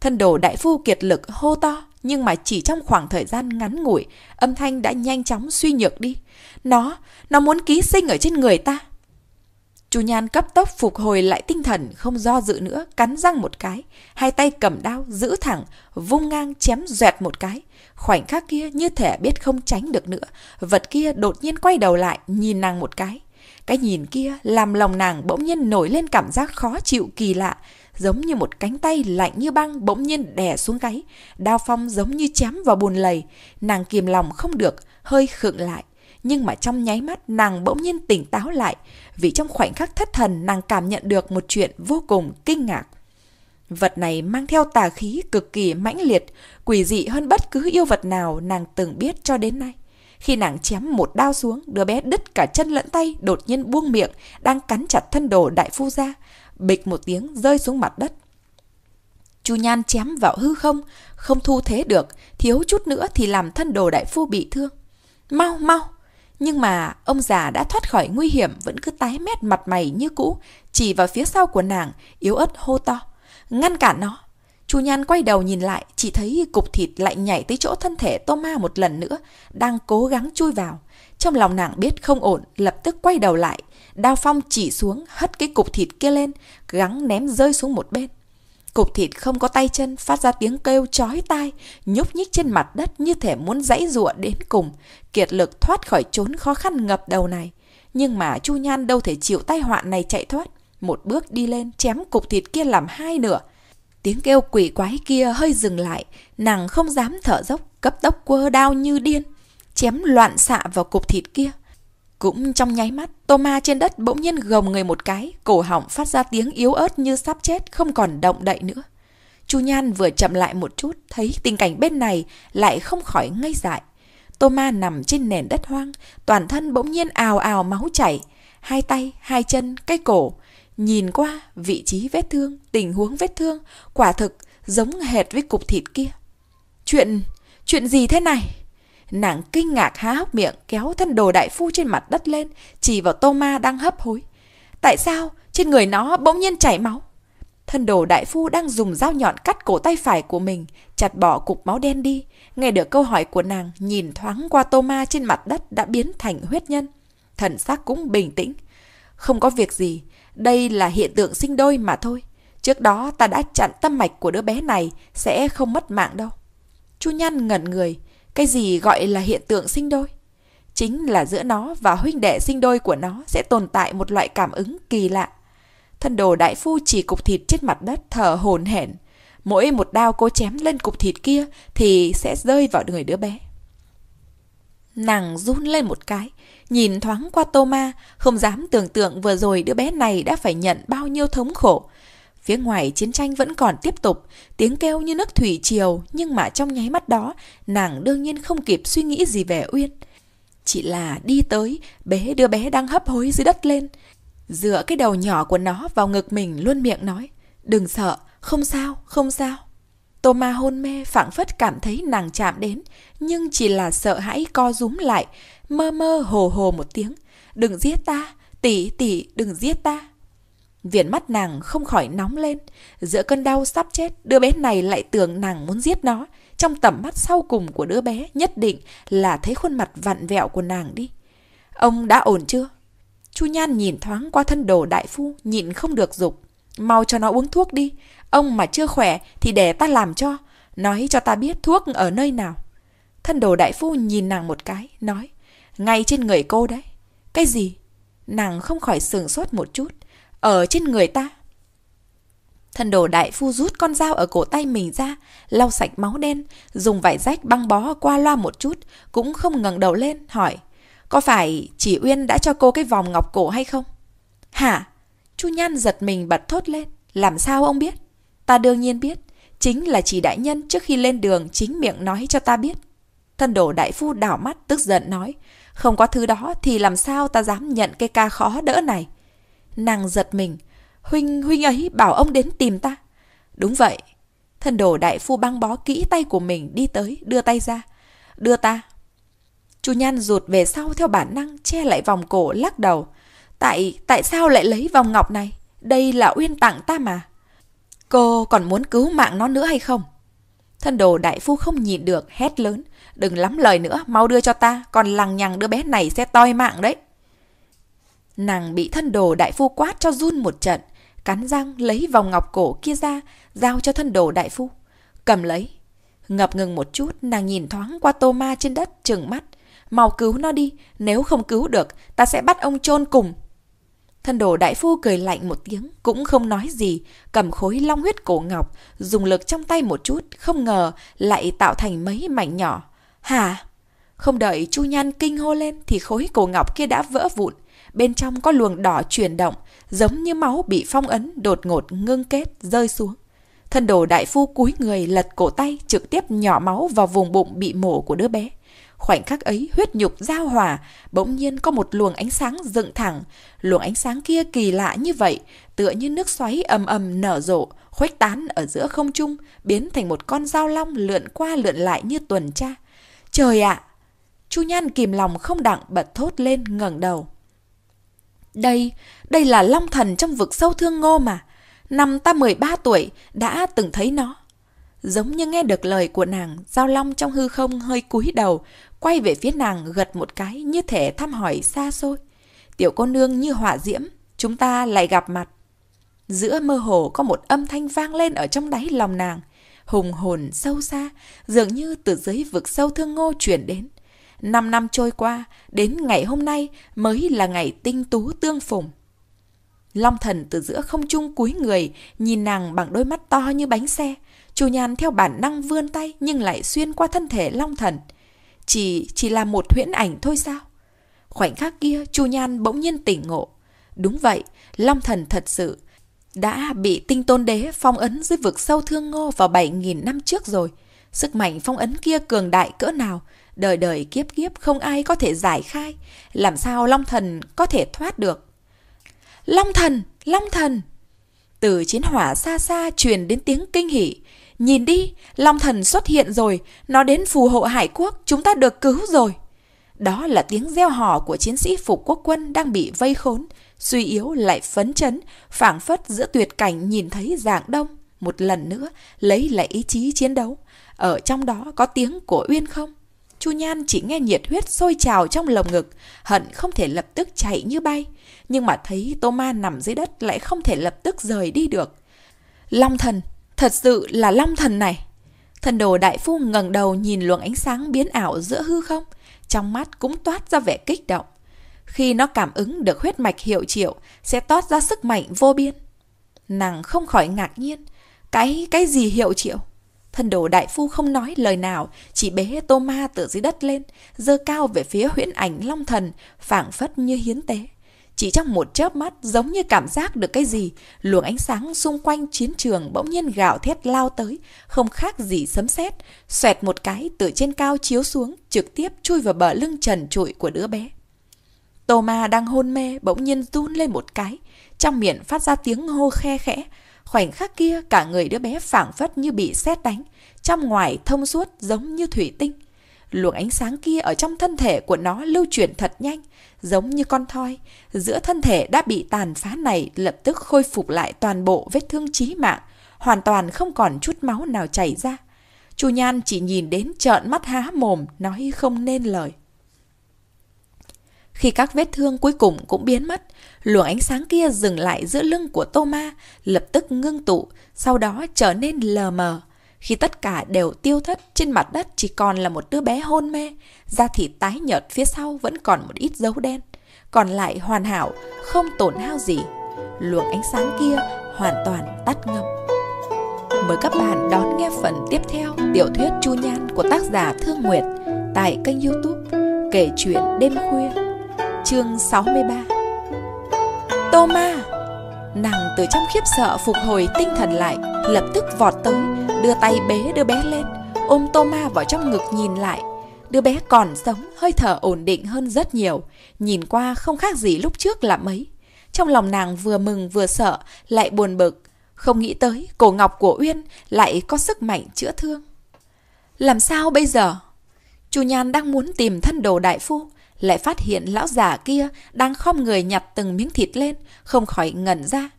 A: Thân đồ đại phu kiệt lực hô to, nhưng mà chỉ trong khoảng thời gian ngắn ngủi, âm thanh đã nhanh chóng suy nhược đi. Nó, nó muốn ký sinh ở trên người ta. Chu Nhan cấp tốc phục hồi lại tinh thần, không do dự nữa, cắn răng một cái, hai tay cầm đao, giữ thẳng, vung ngang chém dẹt một cái. Khoảnh khắc kia như thể biết không tránh được nữa, vật kia đột nhiên quay đầu lại nhìn nàng một cái. Cái nhìn kia làm lòng nàng bỗng nhiên nổi lên cảm giác khó chịu kỳ lạ, giống như một cánh tay lạnh như băng bỗng nhiên đè xuống gáy, đao phong giống như chém vào bùn lầy, nàng kìm lòng không được, hơi khựng lại. Nhưng mà trong nháy mắt nàng bỗng nhiên tỉnh táo lại, vì trong khoảnh khắc thất thần nàng cảm nhận được một chuyện vô cùng kinh ngạc Vật này mang theo tà khí cực kỳ mãnh liệt, quỷ dị hơn bất cứ yêu vật nào nàng từng biết cho đến nay. Khi nàng chém một đao xuống, đứa bé đứt cả chân lẫn tay, đột nhiên buông miệng, đang cắn chặt thân đồ đại phu ra, bịch một tiếng rơi xuống mặt đất. Chu Nhan chém vào hư không, không thu thế được, thiếu chút nữa thì làm thân đồ đại phu bị thương. Mau, mau! Nhưng mà ông già đã thoát khỏi nguy hiểm vẫn cứ tái mét mặt mày như cũ, chỉ vào phía sau của nàng, yếu ớt hô to ngăn cản nó. Chu Nhan quay đầu nhìn lại, chỉ thấy cục thịt lại nhảy tới chỗ thân thể Tô Ma một lần nữa, đang cố gắng chui vào. Trong lòng nàng biết không ổn, lập tức quay đầu lại. Đao phong chỉ xuống, hất cái cục thịt kia lên, gắng ném rơi xuống một bên. Cục thịt không có tay chân, phát ra tiếng kêu chói tai, nhúc nhích trên mặt đất như thể muốn dãy rụa đến cùng, kiệt lực thoát khỏi chốn khó khăn ngập đầu này. Nhưng mà Chu Nhan đâu thể chịu tai họa này chạy thoát một bước đi lên chém cục thịt kia làm hai nửa. Tiếng kêu quỷ quái kia hơi dừng lại, nàng không dám thở dốc, cấp tốc quơ đao như điên, chém loạn xạ vào cục thịt kia. Cũng trong nháy mắt, Toma trên đất bỗng nhiên gồng người một cái, cổ họng phát ra tiếng yếu ớt như sắp chết, không còn động đậy nữa. Chu Nhan vừa chậm lại một chút, thấy tình cảnh bên này lại không khỏi ngây dại. Toma nằm trên nền đất hoang, toàn thân bỗng nhiên ào ào máu chảy, hai tay, hai chân, cái cổ, Nhìn qua vị trí vết thương, tình huống vết thương, quả thực giống hệt với cục thịt kia. Chuyện, chuyện gì thế này? Nàng kinh ngạc há hốc miệng kéo thân đồ đại phu trên mặt đất lên, chỉ vào tô ma đang hấp hối. Tại sao trên người nó bỗng nhiên chảy máu? Thân đồ đại phu đang dùng dao nhọn cắt cổ tay phải của mình, chặt bỏ cục máu đen đi. Nghe được câu hỏi của nàng, nhìn thoáng qua tô ma trên mặt đất đã biến thành huyết nhân. Thần sắc cũng bình tĩnh. Không có việc gì, đây là hiện tượng sinh đôi mà thôi. Trước đó ta đã chặn tâm mạch của đứa bé này sẽ không mất mạng đâu. Chu Nhan ngẩn người, cái gì gọi là hiện tượng sinh đôi? Chính là giữa nó và huynh đệ sinh đôi của nó sẽ tồn tại một loại cảm ứng kỳ lạ. Thân đồ đại phu chỉ cục thịt trên mặt đất thở hồn hển. Mỗi một đao cô chém lên cục thịt kia thì sẽ rơi vào người đứa bé. Nàng run lên một cái, Nhìn thoáng qua Toma, không dám tưởng tượng vừa rồi đứa bé này đã phải nhận bao nhiêu thống khổ. Phía ngoài chiến tranh vẫn còn tiếp tục, tiếng kêu như nước thủy triều, nhưng mà trong nháy mắt đó, nàng đương nhiên không kịp suy nghĩ gì về Uyên. Chỉ là đi tới, bé đứa bé đang hấp hối dưới đất lên. Dựa cái đầu nhỏ của nó vào ngực mình luôn miệng nói, đừng sợ, không sao, không sao. Toma hôn mê phảng phất cảm thấy nàng chạm đến, nhưng chỉ là sợ hãi co rúm lại, mơ mơ hồ hồ một tiếng. Đừng giết ta, tỷ tỷ đừng giết ta. Viền mắt nàng không khỏi nóng lên, giữa cơn đau sắp chết, đứa bé này lại tưởng nàng muốn giết nó. Trong tầm mắt sau cùng của đứa bé nhất định là thấy khuôn mặt vặn vẹo của nàng đi. Ông đã ổn chưa? Chu Nhan nhìn thoáng qua thân đồ đại phu, nhịn không được dục. Mau cho nó uống thuốc đi, Ông mà chưa khỏe thì để ta làm cho, nói cho ta biết thuốc ở nơi nào. Thân đồ đại phu nhìn nàng một cái, nói, ngay trên người cô đấy. Cái gì? Nàng không khỏi sừng sốt một chút, ở trên người ta. Thân đồ đại phu rút con dao ở cổ tay mình ra, lau sạch máu đen, dùng vải rách băng bó qua loa một chút, cũng không ngẩng đầu lên, hỏi, có phải chỉ Uyên đã cho cô cái vòng ngọc cổ hay không? Hả? Chu Nhan giật mình bật thốt lên, làm sao ông biết? Ta đương nhiên biết, chính là chỉ đại nhân trước khi lên đường chính miệng nói cho ta biết. Thân đổ đại phu đảo mắt tức giận nói, không có thứ đó thì làm sao ta dám nhận cái ca khó đỡ này. Nàng giật mình, huynh huynh ấy bảo ông đến tìm ta. Đúng vậy, thân đồ đại phu băng bó kỹ tay của mình đi tới đưa tay ra. Đưa ta. Chu Nhan rụt về sau theo bản năng che lại vòng cổ lắc đầu. Tại, tại sao lại lấy vòng ngọc này? Đây là Uyên tặng ta mà. Cô còn muốn cứu mạng nó nữa hay không? Thân đồ đại phu không nhịn được, hét lớn. Đừng lắm lời nữa, mau đưa cho ta, còn lằng nhằng đứa bé này sẽ toi mạng đấy. Nàng bị thân đồ đại phu quát cho run một trận, cắn răng lấy vòng ngọc cổ kia ra, giao cho thân đồ đại phu. Cầm lấy. Ngập ngừng một chút, nàng nhìn thoáng qua tô ma trên đất, trừng mắt. Mau cứu nó đi, nếu không cứu được, ta sẽ bắt ông chôn cùng. Thân đồ đại phu cười lạnh một tiếng, cũng không nói gì, cầm khối long huyết cổ ngọc, dùng lực trong tay một chút, không ngờ lại tạo thành mấy mảnh nhỏ. Hà! Không đợi Chu Nhan kinh hô lên thì khối cổ ngọc kia đã vỡ vụn, bên trong có luồng đỏ chuyển động, giống như máu bị phong ấn đột ngột ngưng kết rơi xuống. Thân đồ đại phu cúi người lật cổ tay trực tiếp nhỏ máu vào vùng bụng bị mổ của đứa bé. Khoảnh khắc ấy huyết nhục giao hòa, bỗng nhiên có một luồng ánh sáng dựng thẳng. Luồng ánh sáng kia kỳ lạ như vậy, tựa như nước xoáy ầm ầm nở rộ, khuếch tán ở giữa không trung, biến thành một con dao long lượn qua lượn lại như tuần tra. Trời ạ! À! Chu Nhan kìm lòng không đặng bật thốt lên ngẩng đầu. Đây, đây là long thần trong vực sâu thương ngô mà. Năm ta 13 tuổi đã từng thấy nó giống như nghe được lời của nàng, Giao Long trong hư không hơi cúi đầu, quay về phía nàng gật một cái như thể thăm hỏi xa xôi. Tiểu cô nương như họa diễm, chúng ta lại gặp mặt. Giữa mơ hồ có một âm thanh vang lên ở trong đáy lòng nàng, hùng hồn sâu xa, dường như từ dưới vực sâu thương ngô chuyển đến. Năm năm trôi qua, đến ngày hôm nay mới là ngày tinh tú tương phùng. Long thần từ giữa không trung cúi người, nhìn nàng bằng đôi mắt to như bánh xe, Chu nhàn theo bản năng vươn tay nhưng lại xuyên qua thân thể Long Thần. Chỉ chỉ là một huyễn ảnh thôi sao? Khoảnh khắc kia, Chu Nhan bỗng nhiên tỉnh ngộ. Đúng vậy, Long Thần thật sự đã bị tinh tôn đế phong ấn dưới vực sâu thương ngô vào bảy nghìn năm trước rồi. Sức mạnh phong ấn kia cường đại cỡ nào, đời đời kiếp kiếp không ai có thể giải khai. Làm sao Long Thần có thể thoát được? Long Thần! Long Thần! Từ chiến hỏa xa xa truyền đến tiếng kinh hỉ. Nhìn đi, Long Thần xuất hiện rồi, nó đến phù hộ Hải Quốc, chúng ta được cứu rồi. Đó là tiếng reo hò của chiến sĩ phục quốc quân đang bị vây khốn, suy yếu lại phấn chấn, phảng phất giữa tuyệt cảnh nhìn thấy dạng đông, một lần nữa lấy lại ý chí chiến đấu. Ở trong đó có tiếng của Uyên không? Chu Nhan chỉ nghe nhiệt huyết sôi trào trong lồng ngực, hận không thể lập tức chạy như bay, nhưng mà thấy Tô Ma nằm dưới đất lại không thể lập tức rời đi được. Long thần Thật sự là long thần này. Thần đồ đại phu ngẩng đầu nhìn luồng ánh sáng biến ảo giữa hư không, trong mắt cũng toát ra vẻ kích động. Khi nó cảm ứng được huyết mạch hiệu triệu, sẽ toát ra sức mạnh vô biên. Nàng không khỏi ngạc nhiên, cái cái gì hiệu triệu? Thần đồ đại phu không nói lời nào, chỉ bế tô ma từ dưới đất lên, dơ cao về phía huyễn ảnh long thần, phảng phất như hiến tế. Chỉ trong một chớp mắt, giống như cảm giác được cái gì, luồng ánh sáng xung quanh chiến trường bỗng nhiên gạo thét lao tới, không khác gì sấm sét, xoẹt một cái từ trên cao chiếu xuống, trực tiếp chui vào bờ lưng trần trụi của đứa bé. Tô Ma đang hôn mê bỗng nhiên run lên một cái, trong miệng phát ra tiếng hô khe khẽ. Khoảnh khắc kia cả người đứa bé phảng phất như bị sét đánh, trong ngoài thông suốt giống như thủy tinh, luồng ánh sáng kia ở trong thân thể của nó lưu chuyển thật nhanh, giống như con thoi. Giữa thân thể đã bị tàn phá này lập tức khôi phục lại toàn bộ vết thương chí mạng, hoàn toàn không còn chút máu nào chảy ra. Chu Nhan chỉ nhìn đến trợn mắt há mồm, nói không nên lời. Khi các vết thương cuối cùng cũng biến mất, luồng ánh sáng kia dừng lại giữa lưng của Tô Ma, lập tức ngưng tụ, sau đó trở nên lờ mờ. Khi tất cả đều tiêu thất, trên mặt đất chỉ còn là một đứa bé hôn mê, da thịt tái nhợt phía sau vẫn còn một ít dấu đen, còn lại hoàn hảo, không tổn hao gì. Luồng ánh sáng kia hoàn toàn tắt ngâm. Mời các bạn đón nghe phần tiếp theo tiểu thuyết Chu Nhan của tác giả Thương Nguyệt tại kênh youtube Kể chuyện đêm khuya, chương 63. Tô Ma! Nàng từ trong khiếp sợ phục hồi tinh thần lại Lập tức vọt tới Đưa tay bế đứa bé lên Ôm tô ma vào trong ngực nhìn lại Đứa bé còn sống Hơi thở ổn định hơn rất nhiều Nhìn qua không khác gì lúc trước là mấy Trong lòng nàng vừa mừng vừa sợ Lại buồn bực Không nghĩ tới cổ ngọc của Uyên Lại có sức mạnh chữa thương Làm sao bây giờ Chu Nhan đang muốn tìm thân đồ đại phu lại phát hiện lão già kia đang khom người nhặt từng miếng thịt lên, không khỏi ngẩn ra.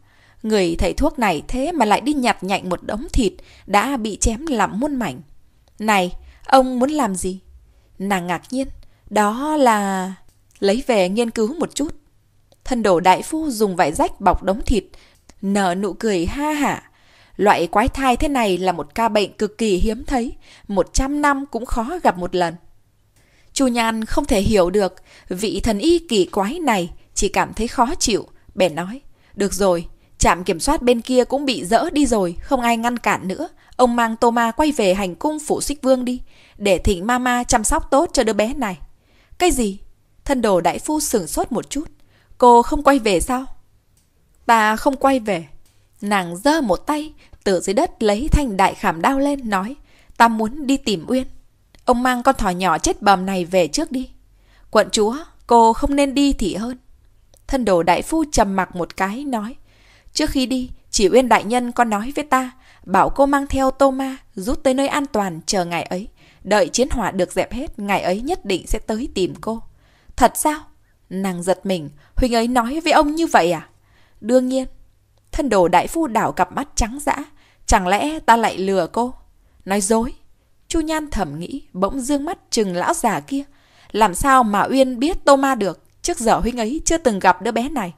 A: Người thầy thuốc này thế mà lại đi nhặt nhạnh một đống thịt đã bị chém làm muôn mảnh. Này, ông muốn làm gì? Nàng ngạc nhiên, đó là... Lấy về nghiên cứu một chút. Thân đổ đại phu dùng vải rách bọc đống thịt, nở nụ cười ha hả. Loại quái thai thế này là một ca bệnh cực kỳ hiếm thấy, 100 năm cũng khó gặp một lần. Chu Nhan không thể hiểu được vị thần y kỳ quái này, chỉ cảm thấy khó chịu, bèn nói. Được rồi, trạm kiểm soát bên kia cũng bị dỡ đi rồi, không ai ngăn cản nữa. Ông mang Tô Ma quay về hành cung phủ xích vương đi, để Thịnh Ma Ma chăm sóc tốt cho đứa bé này. Cái gì? Thân đồ đại phu sửng sốt một chút. Cô không quay về sao? Ta không quay về. Nàng giơ một tay, từ dưới đất lấy thanh đại khảm đao lên, nói. Ta muốn đi tìm Uyên. Ông mang con thỏ nhỏ chết bầm này về trước đi. Quận chúa, cô không nên đi thì hơn. Thân đồ đại phu trầm mặc một cái nói. Trước khi đi, chỉ uyên đại nhân có nói với ta, bảo cô mang theo tô ma, rút tới nơi an toàn chờ ngày ấy. Đợi chiến hỏa được dẹp hết, ngày ấy nhất định sẽ tới tìm cô. Thật sao? Nàng giật mình, Huynh ấy nói với ông như vậy à? Đương nhiên. Thân đồ đại phu đảo cặp mắt trắng dã. Chẳng lẽ ta lại lừa cô? Nói dối. Chu Nhan thẩm nghĩ, bỗng dương mắt chừng lão già kia. Làm sao mà Uyên biết Tô Ma được, trước giờ huynh ấy chưa từng gặp đứa bé này.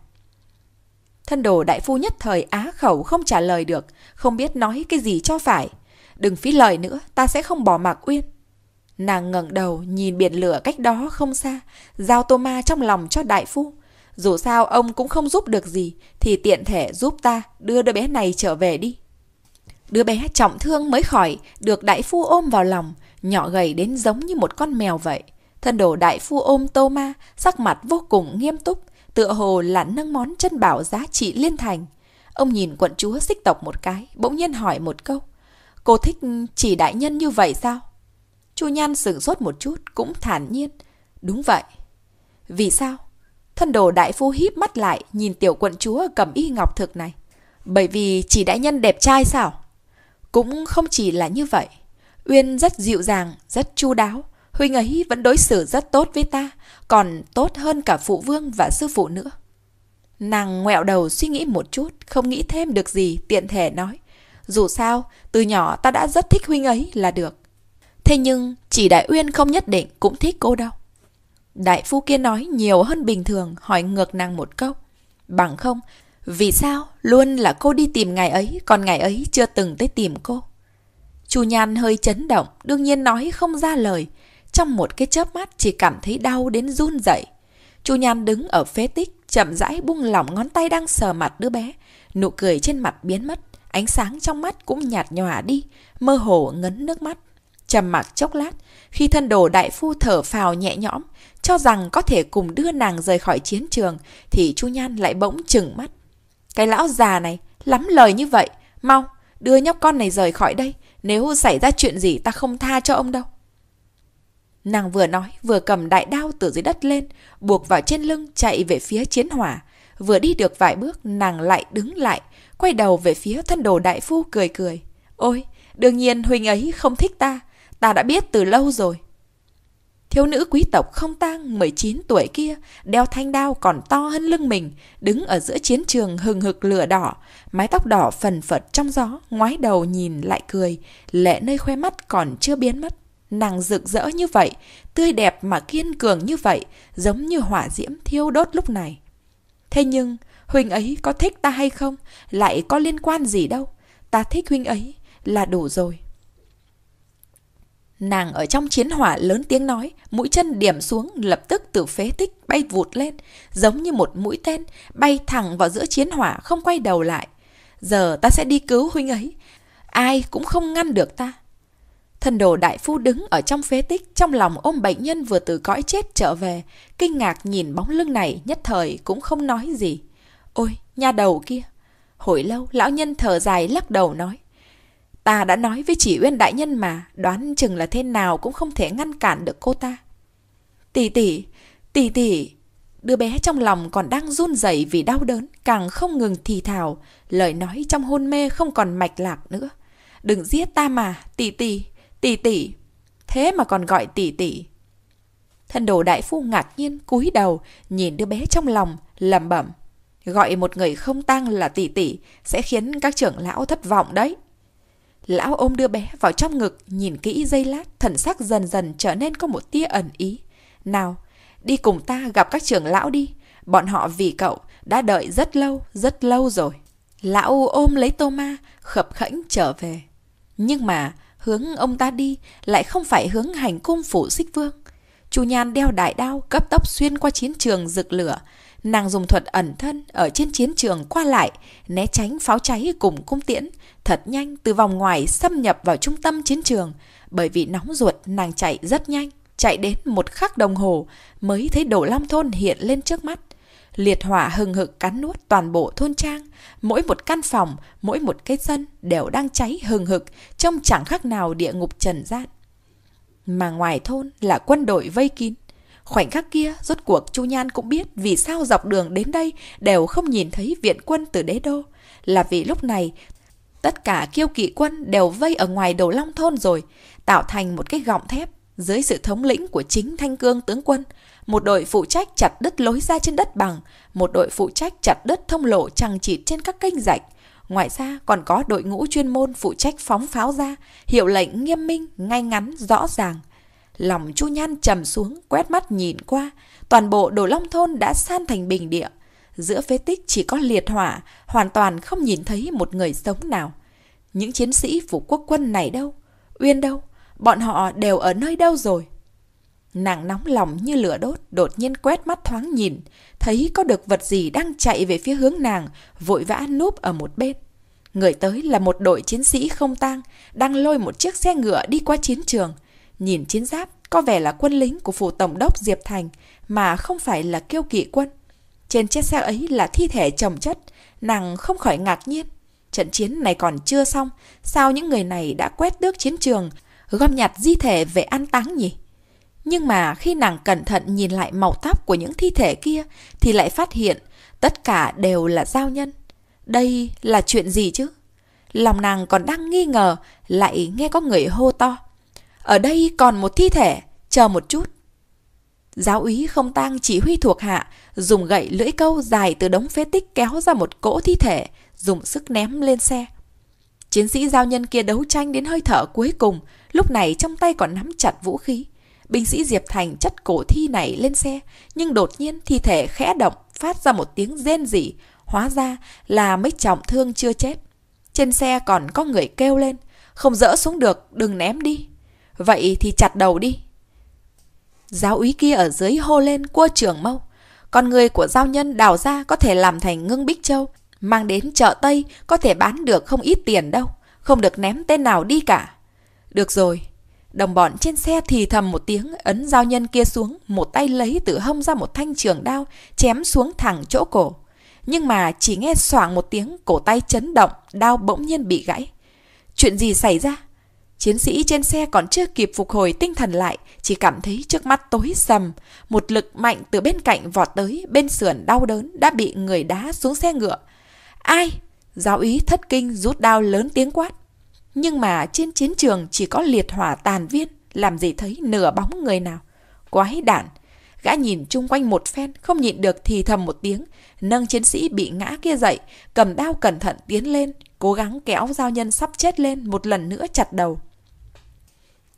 A: Thân đồ đại phu nhất thời á khẩu không trả lời được, không biết nói cái gì cho phải. Đừng phí lời nữa, ta sẽ không bỏ mặc Uyên. Nàng ngẩng đầu nhìn biển lửa cách đó không xa, giao tô ma trong lòng cho đại phu. Dù sao ông cũng không giúp được gì, thì tiện thể giúp ta đưa đứa bé này trở về đi. Đứa bé trọng thương mới khỏi, được đại phu ôm vào lòng, nhỏ gầy đến giống như một con mèo vậy. Thân đồ đại phu ôm Tô Ma, sắc mặt vô cùng nghiêm túc, tựa hồ là nâng món chân bảo giá trị liên thành. Ông nhìn quận chúa xích tộc một cái, bỗng nhiên hỏi một câu. Cô thích chỉ đại nhân như vậy sao? Chu Nhan sửng sốt một chút, cũng thản nhiên. Đúng vậy. Vì sao? Thân đồ đại phu híp mắt lại, nhìn tiểu quận chúa cầm y ngọc thực này. Bởi vì chỉ đại nhân đẹp trai sao? Cũng không chỉ là như vậy. Uyên rất dịu dàng, rất chu đáo. Huynh ấy vẫn đối xử rất tốt với ta, còn tốt hơn cả phụ vương và sư phụ nữa. Nàng ngoẹo đầu suy nghĩ một chút, không nghĩ thêm được gì, tiện thể nói. Dù sao, từ nhỏ ta đã rất thích huynh ấy là được. Thế nhưng, chỉ Đại Uyên không nhất định cũng thích cô đâu. Đại phu kia nói nhiều hơn bình thường, hỏi ngược nàng một câu. Bằng không, vì sao luôn là cô đi tìm ngày ấy, còn ngày ấy chưa từng tới tìm cô? Chu Nhan hơi chấn động, đương nhiên nói không ra lời. Trong một cái chớp mắt chỉ cảm thấy đau đến run rẩy. Chu Nhan đứng ở phế tích, chậm rãi buông lỏng ngón tay đang sờ mặt đứa bé. Nụ cười trên mặt biến mất, ánh sáng trong mắt cũng nhạt nhòa đi, mơ hồ ngấn nước mắt. Trầm mặc chốc lát, khi thân đồ đại phu thở phào nhẹ nhõm, cho rằng có thể cùng đưa nàng rời khỏi chiến trường, thì Chu Nhan lại bỗng chừng mắt, cái lão già này, lắm lời như vậy. Mau, đưa nhóc con này rời khỏi đây. Nếu xảy ra chuyện gì ta không tha cho ông đâu. Nàng vừa nói, vừa cầm đại đao từ dưới đất lên, buộc vào trên lưng chạy về phía chiến hỏa. Vừa đi được vài bước, nàng lại đứng lại, quay đầu về phía thân đồ đại phu cười cười. Ôi, đương nhiên huynh ấy không thích ta, ta đã biết từ lâu rồi. Thiếu nữ quý tộc không tang 19 tuổi kia đeo thanh đao còn to hơn lưng mình, đứng ở giữa chiến trường hừng hực lửa đỏ, mái tóc đỏ phần phật trong gió, ngoái đầu nhìn lại cười, lệ nơi khoe mắt còn chưa biến mất. Nàng rực rỡ như vậy, tươi đẹp mà kiên cường như vậy, giống như hỏa diễm thiêu đốt lúc này. Thế nhưng, huynh ấy có thích ta hay không, lại có liên quan gì đâu. Ta thích huynh ấy là đủ rồi. Nàng ở trong chiến hỏa lớn tiếng nói, mũi chân điểm xuống lập tức từ phế tích bay vụt lên, giống như một mũi tên, bay thẳng vào giữa chiến hỏa không quay đầu lại. Giờ ta sẽ đi cứu huynh ấy, ai cũng không ngăn được ta. Thần đồ đại phu đứng ở trong phế tích, trong lòng ôm bệnh nhân vừa từ cõi chết trở về, kinh ngạc nhìn bóng lưng này nhất thời cũng không nói gì. Ôi, nha đầu kia! Hồi lâu, lão nhân thở dài lắc đầu nói. Ta đã nói với chỉ Uyên đại nhân mà, đoán chừng là thế nào cũng không thể ngăn cản được cô ta. Tỷ tỷ, tỷ tỷ, đứa bé trong lòng còn đang run rẩy vì đau đớn, càng không ngừng thì thào, lời nói trong hôn mê không còn mạch lạc nữa. Đừng giết ta mà, tỷ tỷ, tỷ tỷ. Thế mà còn gọi tỷ tỷ. Thân đồ đại phu ngạc nhiên cúi đầu, nhìn đứa bé trong lòng, lẩm bẩm. Gọi một người không tăng là tỷ tỷ sẽ khiến các trưởng lão thất vọng đấy. Lão ôm đưa bé vào trong ngực, nhìn kỹ dây lát, thần sắc dần dần trở nên có một tia ẩn ý. Nào, đi cùng ta gặp các trưởng lão đi. Bọn họ vì cậu đã đợi rất lâu, rất lâu rồi. Lão ôm lấy Tô Ma, khập khẽnh trở về. Nhưng mà hướng ông ta đi lại không phải hướng hành cung phủ xích vương. Chu Nhan đeo đại đao cấp tốc xuyên qua chiến trường rực lửa. Nàng dùng thuật ẩn thân ở trên chiến trường qua lại, né tránh pháo cháy cùng cung tiễn, Thật nhanh từ vòng ngoài xâm nhập vào trung tâm chiến trường, bởi vì nóng ruột nàng chạy rất nhanh, chạy đến một khắc đồng hồ mới thấy đổ long thôn hiện lên trước mắt. Liệt hỏa hừng hực cắn nuốt toàn bộ thôn trang, mỗi một căn phòng, mỗi một cái sân đều đang cháy hừng hực, trông chẳng khác nào địa ngục trần gian. Mà ngoài thôn là quân đội vây kín, Khoảnh khắc kia, rốt cuộc Chu Nhan cũng biết vì sao dọc đường đến đây đều không nhìn thấy viện quân từ đế đô. Là vì lúc này, Tất cả kiêu kỵ quân đều vây ở ngoài đầu long thôn rồi, tạo thành một cái gọng thép dưới sự thống lĩnh của chính Thanh Cương tướng quân. Một đội phụ trách chặt đứt lối ra trên đất bằng, một đội phụ trách chặt đứt thông lộ chằng chịt trên các kênh rạch. Ngoài ra còn có đội ngũ chuyên môn phụ trách phóng pháo ra, hiệu lệnh nghiêm minh, ngay ngắn, rõ ràng. Lòng Chu Nhan trầm xuống, quét mắt nhìn qua, toàn bộ đồ long thôn đã san thành bình địa. Giữa phế tích chỉ có liệt hỏa, hoàn toàn không nhìn thấy một người sống nào. Những chiến sĩ phủ quốc quân này đâu? Uyên đâu? Bọn họ đều ở nơi đâu rồi? Nàng nóng lòng như lửa đốt, đột nhiên quét mắt thoáng nhìn, thấy có được vật gì đang chạy về phía hướng nàng, vội vã núp ở một bên. Người tới là một đội chiến sĩ không tang, đang lôi một chiếc xe ngựa đi qua chiến trường. Nhìn chiến giáp, có vẻ là quân lính của phủ tổng đốc Diệp Thành, mà không phải là kiêu kỵ quân. Trên chiếc xe ấy là thi thể chồng chất, nàng không khỏi ngạc nhiên. Trận chiến này còn chưa xong, sao những người này đã quét tước chiến trường, gom nhặt di thể về an táng nhỉ? Nhưng mà khi nàng cẩn thận nhìn lại màu tóc của những thi thể kia thì lại phát hiện tất cả đều là giao nhân. Đây là chuyện gì chứ? Lòng nàng còn đang nghi ngờ lại nghe có người hô to. Ở đây còn một thi thể, chờ một chút. Giáo úy không tang chỉ huy thuộc hạ, dùng gậy lưỡi câu dài từ đống phế tích kéo ra một cỗ thi thể, dùng sức ném lên xe. Chiến sĩ giao nhân kia đấu tranh đến hơi thở cuối cùng, lúc này trong tay còn nắm chặt vũ khí. Binh sĩ Diệp Thành chất cổ thi này lên xe, nhưng đột nhiên thi thể khẽ động, phát ra một tiếng rên rỉ, hóa ra là mấy trọng thương chưa chết. Trên xe còn có người kêu lên, không dỡ xuống được, đừng ném đi. Vậy thì chặt đầu đi, Giáo úy kia ở dưới hô lên cua trưởng mâu. Con người của giao nhân đào ra có thể làm thành ngưng bích châu, mang đến chợ Tây có thể bán được không ít tiền đâu, không được ném tên nào đi cả. Được rồi, đồng bọn trên xe thì thầm một tiếng ấn giao nhân kia xuống, một tay lấy từ hông ra một thanh trường đao, chém xuống thẳng chỗ cổ. Nhưng mà chỉ nghe xoảng một tiếng, cổ tay chấn động, đao bỗng nhiên bị gãy. Chuyện gì xảy ra? Chiến sĩ trên xe còn chưa kịp phục hồi tinh thần lại, chỉ cảm thấy trước mắt tối sầm. Một lực mạnh từ bên cạnh vọt tới, bên sườn đau đớn đã bị người đá xuống xe ngựa. Ai? Giáo úy thất kinh rút đao lớn tiếng quát. Nhưng mà trên chiến trường chỉ có liệt hỏa tàn viên, làm gì thấy nửa bóng người nào. Quái đản! Gã nhìn chung quanh một phen, không nhịn được thì thầm một tiếng, nâng chiến sĩ bị ngã kia dậy, cầm đao cẩn thận tiến lên, cố gắng kéo giao nhân sắp chết lên một lần nữa chặt đầu.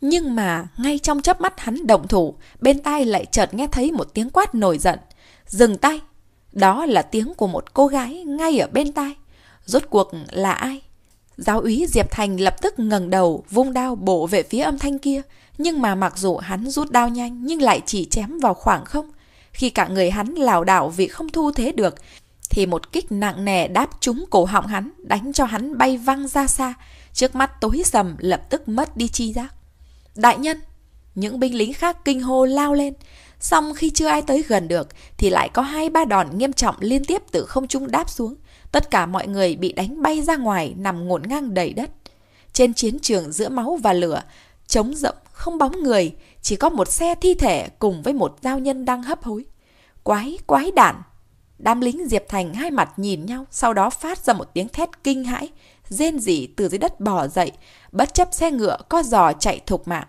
A: Nhưng mà ngay trong chớp mắt hắn động thủ, bên tai lại chợt nghe thấy một tiếng quát nổi giận. Dừng tay! Đó là tiếng của một cô gái ngay ở bên tai. Rốt cuộc là ai? Giáo úy Diệp Thành lập tức ngẩng đầu, vung đao bổ về phía âm thanh kia. Nhưng mà mặc dù hắn rút đao nhanh nhưng lại chỉ chém vào khoảng không. Khi cả người hắn lảo đảo vì không thu thế được, thì một kích nặng nề đáp trúng cổ họng hắn, đánh cho hắn bay văng ra xa. Trước mắt tối sầm lập tức mất đi chi giác. Đại nhân! Những binh lính khác kinh hô lao lên. Xong khi chưa ai tới gần được thì lại có hai ba đòn nghiêm trọng liên tiếp từ không trung đáp xuống. Tất cả mọi người bị đánh bay ra ngoài nằm ngổn ngang đầy đất. Trên chiến trường giữa máu và lửa, trống rộng, không bóng người, chỉ có một xe thi thể cùng với một giao nhân đang hấp hối. Quái, quái đản! Đám lính Diệp Thành hai mặt nhìn nhau, sau đó phát ra một tiếng thét kinh hãi, rên rỉ từ dưới đất bò dậy, bất chấp xe ngựa có giò chạy thục mạng.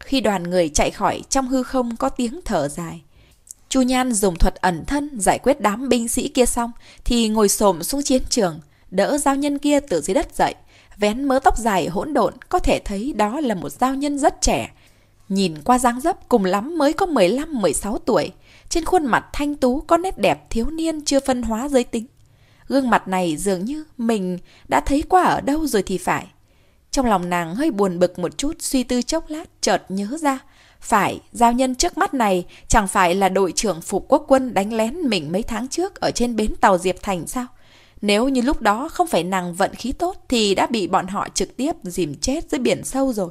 A: Khi đoàn người chạy khỏi trong hư không có tiếng thở dài. Chu Nhan dùng thuật ẩn thân giải quyết đám binh sĩ kia xong thì ngồi xổm xuống chiến trường, đỡ giao nhân kia từ dưới đất dậy, vén mớ tóc dài hỗn độn có thể thấy đó là một giao nhân rất trẻ. Nhìn qua dáng dấp cùng lắm mới có 15-16 tuổi, trên khuôn mặt thanh tú có nét đẹp thiếu niên chưa phân hóa giới tính. Gương mặt này dường như mình đã thấy qua ở đâu rồi thì phải. Trong lòng nàng hơi buồn bực một chút, suy tư chốc lát, chợt nhớ ra. Phải, giao nhân trước mắt này chẳng phải là đội trưởng phục quốc quân đánh lén mình mấy tháng trước ở trên bến tàu Diệp Thành sao? Nếu như lúc đó không phải nàng vận khí tốt thì đã bị bọn họ trực tiếp dìm chết dưới biển sâu rồi.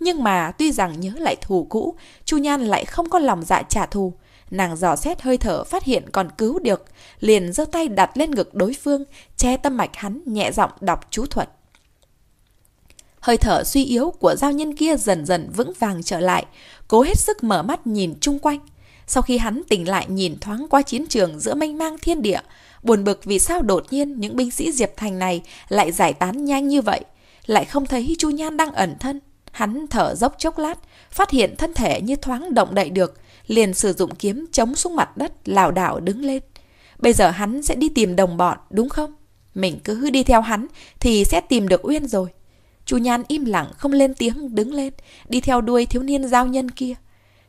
A: Nhưng mà tuy rằng nhớ lại thù cũ, Chu Nhan lại không có lòng dạ trả thù. Nàng dò xét hơi thở phát hiện còn cứu được, liền giơ tay đặt lên ngực đối phương, che tâm mạch hắn nhẹ giọng đọc chú thuật. Hơi thở suy yếu của giao nhân kia dần dần vững vàng trở lại, cố hết sức mở mắt nhìn chung quanh. Sau khi hắn tỉnh lại nhìn thoáng qua chiến trường giữa mênh mang thiên địa, buồn bực vì sao đột nhiên những binh sĩ Diệp Thành này lại giải tán nhanh như vậy, lại không thấy Chu Nhan đang ẩn thân. Hắn thở dốc chốc lát, phát hiện thân thể như thoáng động đậy được, liền sử dụng kiếm chống xuống mặt đất, lảo đảo đứng lên. Bây giờ hắn sẽ đi tìm đồng bọn, đúng không? Mình cứ đi theo hắn thì sẽ tìm được Uyên rồi. Chu Nhan im lặng không lên tiếng đứng lên, đi theo đuôi thiếu niên giao nhân kia.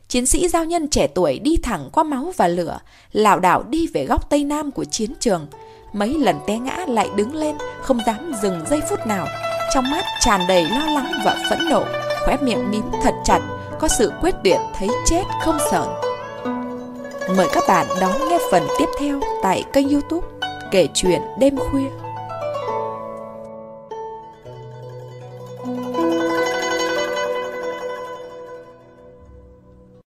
A: Chiến sĩ giao nhân trẻ tuổi đi thẳng qua máu và lửa, lảo đảo đi về góc tây nam của chiến trường. Mấy lần té ngã lại đứng lên, không dám dừng giây phút nào. Trong mắt tràn đầy lo lắng và phẫn nộ, khóe miệng mím thật chặt, có sự quyết tuyệt thấy chết không sợ. Mời các bạn đón nghe phần tiếp theo tại kênh youtube Kể chuyện đêm khuya.